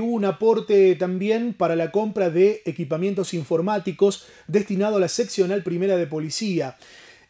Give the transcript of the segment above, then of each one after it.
hubo un aporte también para la compra de equipamientos informáticos destinado a la seccional primera de policía.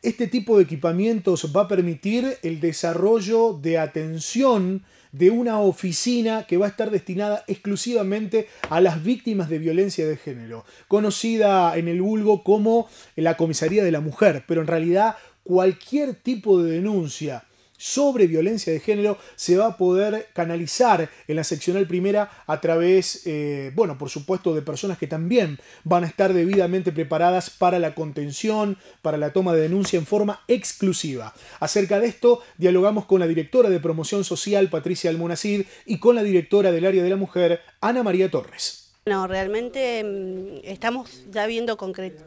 Este tipo de equipamientos va a permitir el desarrollo de atención de una oficina que va a estar destinada exclusivamente a las víctimas de violencia de género, conocida en el vulgo como la comisaría de la mujer, pero en realidad cualquier tipo de denuncia sobre violencia de género se va a poder canalizar en la seccional primera a través, eh, bueno, por supuesto, de personas que también van a estar debidamente preparadas para la contención, para la toma de denuncia en forma exclusiva. Acerca de esto, dialogamos con la directora de promoción social, Patricia Almonacid, y con la directora del área de la mujer, Ana María Torres. No, realmente mm, estamos ya viendo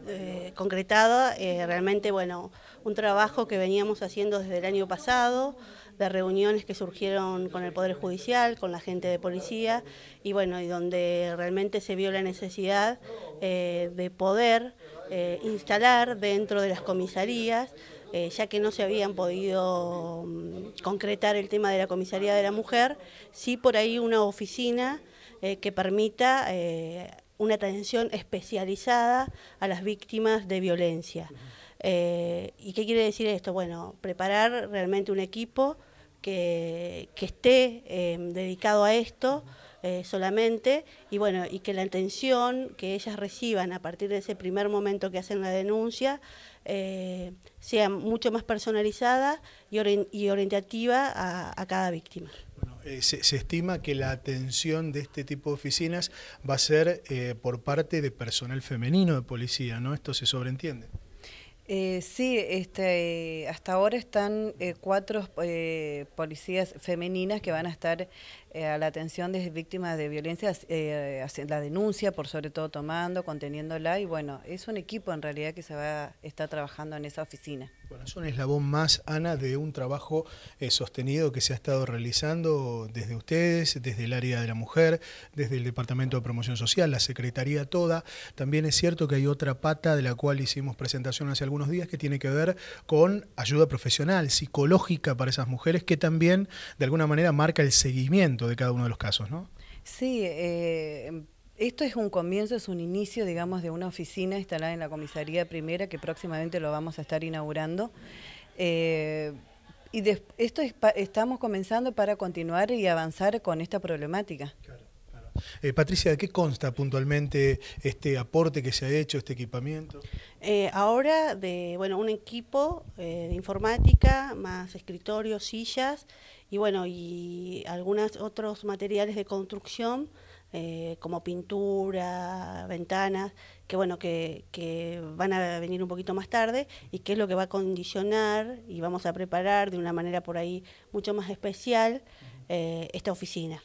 eh, concretada, eh, realmente, bueno, un trabajo que veníamos haciendo desde el año pasado, de reuniones que surgieron con el Poder Judicial, con la gente de policía, y bueno, y donde realmente se vio la necesidad eh, de poder eh, instalar dentro de las comisarías, eh, ya que no se habían podido mm, concretar el tema de la comisaría de la mujer, sí por ahí una oficina que permita una atención especializada a las víctimas de violencia. Eh, ¿Y qué quiere decir esto? Bueno, preparar realmente un equipo que, esté eh, dedicado a esto eh, solamente y bueno, y que la atención que ellas reciban a partir de ese primer momento que hacen la denuncia sea mucho más personalizada y, orientativa a, cada víctima. Bueno, se, estima que la atención de este tipo de oficinas va a ser por parte de personal femenino de policía, ¿no? Esto se sobreentiende. Eh, sí, este, hasta ahora están eh, cuatro eh, policías femeninas que van a estar eh, a la atención de víctimas de violencia, eh, la denuncia por sobre todo tomando, conteniéndola y bueno, es un equipo en realidad que se va a estar trabajando en esa oficina. Bueno, es un eslabón más, Ana, de un trabajo sostenido que se ha estado realizando desde ustedes, desde el área de la mujer, desde el Departamento de Promoción Social, la Secretaría toda. También es cierto que hay otra pata de la cual hicimos presentación hace algún algunos días que tiene que ver con ayuda profesional, psicológica para esas mujeres, que también de alguna manera marca el seguimiento de cada uno de los casos, ¿no? Sí, eh, esto es un comienzo, es un inicio, digamos, de una oficina instalada en la comisaría primera que próximamente lo vamos a estar inaugurando. Eh, y esto estamos comenzando para continuar y avanzar con esta problemática. Eh, Patricia, ¿de qué consta puntualmente este aporte que se ha hecho, este equipamiento? Eh, ahora, de bueno, un equipo eh, de informática, más escritorios, sillas y bueno, y algunos otros materiales de construcción. como pintura, ventanas, que bueno, que, van a venir un poquito más tarde y que es lo que va a condicionar y vamos a preparar de una manera por ahí mucho más especial esta oficina.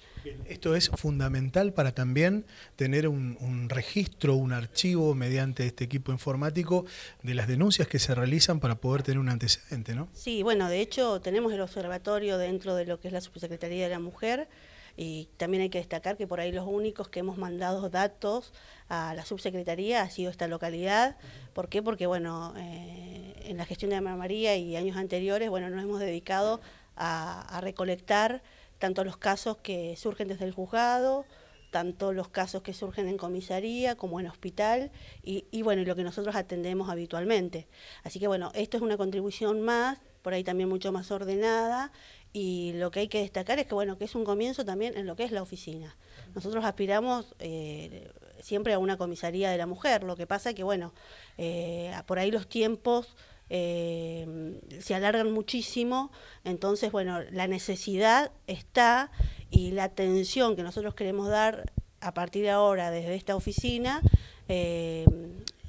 Esto es fundamental para también tener un, registro, un archivo mediante este equipo informático de las denuncias que se realizan para poder tener un antecedente, ¿no? Sí, bueno, de hecho tenemos el observatorio dentro de lo que es la Subsecretaría de la Mujer y también hay que destacar que por ahí los únicos que hemos mandado datos a la subsecretaría ha sido esta localidad. ¿Por qué? Porque, bueno, eh, en la gestión de Ana María y años anteriores, bueno, nos hemos dedicado a recolectar tanto los casos que surgen desde el juzgado, tanto los casos que surgen en comisaría como en hospital y, bueno, lo que nosotros atendemos habitualmente. Así que bueno, esto es una contribución más, por ahí también mucho más ordenada y lo que hay que destacar es que bueno, que es un comienzo también en lo que es la oficina. Nosotros aspiramos eh, siempre a una comisaría de la mujer, lo que pasa es que bueno, eh, por ahí los tiempos eh, se alargan muchísimo, entonces, bueno, la necesidad está y la atención que nosotros queremos dar a partir de ahora desde esta oficina, eh,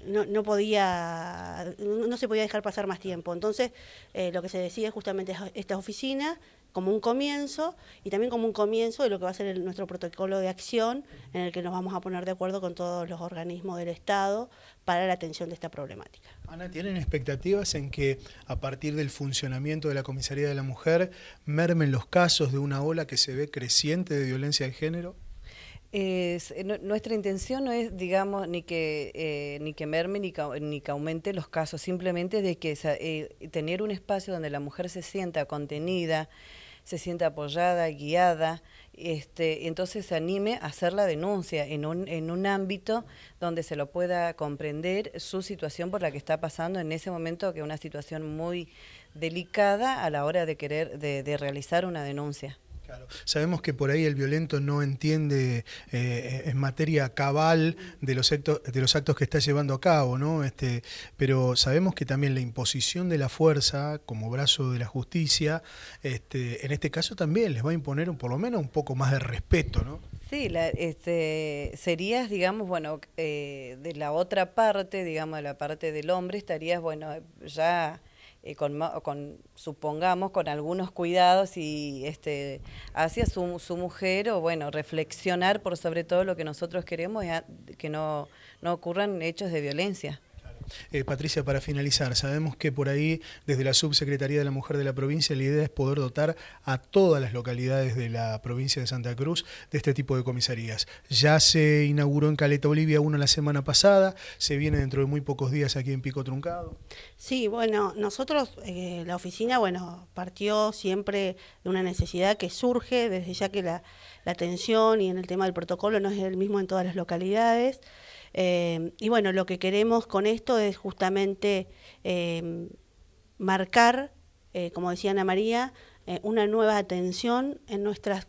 no, no, podía, no se podía dejar pasar más tiempo. Entonces, eh, lo que se decide justamente es esta oficina como un comienzo y también como un comienzo de lo que va a ser nuestro protocolo de acción en el que nos vamos a poner de acuerdo con todos los organismos del Estado para la atención de esta problemática. Ana, ¿tienen expectativas en que a partir del funcionamiento de la Comisaría de la Mujer mermen los casos de una ola que se ve creciente de violencia de género? Eh, nuestra intención no es, digamos, ni que, eh, ni que merme ni que, ni aumente los casos, simplemente de que eh, tener un espacio donde la mujer se sienta contenida, se sienta apoyada, guiada, este, entonces se anime a hacer la denuncia en un, en un ámbito donde se lo pueda comprender su situación por la que está pasando en ese momento, que es una situación muy delicada a la hora de querer, de, de realizar una denuncia. Claro. Sabemos que por ahí el violento no entiende eh, en materia cabal de los, actos, de los actos que está llevando a cabo, ¿no? Este, pero sabemos que también la imposición de la fuerza como brazo de la justicia, este, en este caso también les va a imponer un, por lo menos un poco más de respeto, ¿no? Sí, este, serías, digamos, bueno, eh, de la otra parte, digamos, de la parte del hombre, estarías, bueno, ya eh, con, supongamos, con algunos cuidados y este, hacia su, su, mujer o, bueno, reflexionar por sobre todo lo que nosotros queremos es eh, que no, no ocurran hechos de violencia. Eh, Patricia, para finalizar, sabemos que por ahí, desde la Subsecretaría de la Mujer de la provincia, la idea es poder dotar a todas las localidades de la provincia de Santa Cruz de este tipo de comisarías. Ya se inauguró en Caleta Olivia una la semana pasada, se viene dentro de muy pocos días aquí en Pico Truncado. Sí, bueno, nosotros, eh, la oficina, bueno, partió siempre de una necesidad que surge desde ya que la, la atención y en el tema del protocolo no es el mismo en todas las localidades. Eh, y bueno, lo que queremos con esto es justamente eh, marcar, eh, como decía Ana María, una nueva atención en nuestras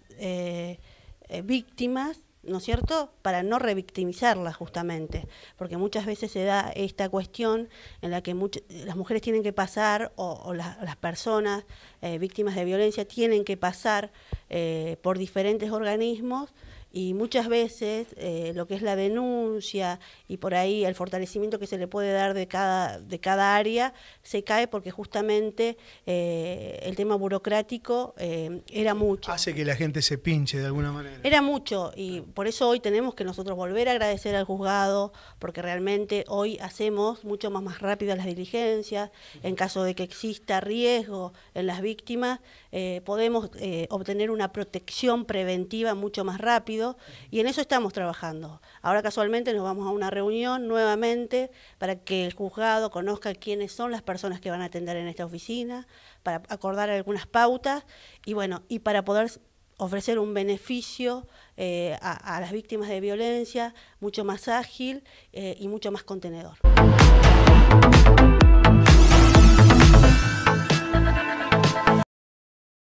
víctimas, ¿no es cierto?, para no revictimizarlas justamente, porque muchas veces se da esta cuestión en la que las mujeres tienen que pasar, o, las, personas víctimas de violencia tienen que pasar por diferentes organismos, y muchas veces eh, lo que es la denuncia y por ahí el fortalecimiento que se le puede dar de cada, de cada área se cae porque justamente eh, el tema burocrático eh, era mucho. Hace que la gente se pinche de alguna manera. Era mucho y por eso hoy tenemos que nosotros volver a agradecer al juzgado porque realmente hoy hacemos mucho más, más rápidas las diligencias. En caso de que exista riesgo en las víctimas, podemos obtener una protección preventiva mucho más rápido y en eso estamos trabajando. Ahora casualmente nos vamos a una reunión nuevamente para que el juzgado conozca quiénes son las personas que van a atender en esta oficina, para acordar algunas pautas y bueno, y para poder ofrecer un beneficio eh, a, las víctimas de violencia mucho más ágil eh, y mucho más contenedor.